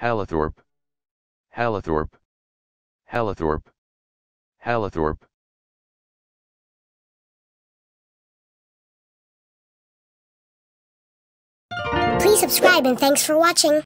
Hallathorpe. Hallathorpe. Hallathorpe. Hallathorpe. Please subscribe and thanks for watching.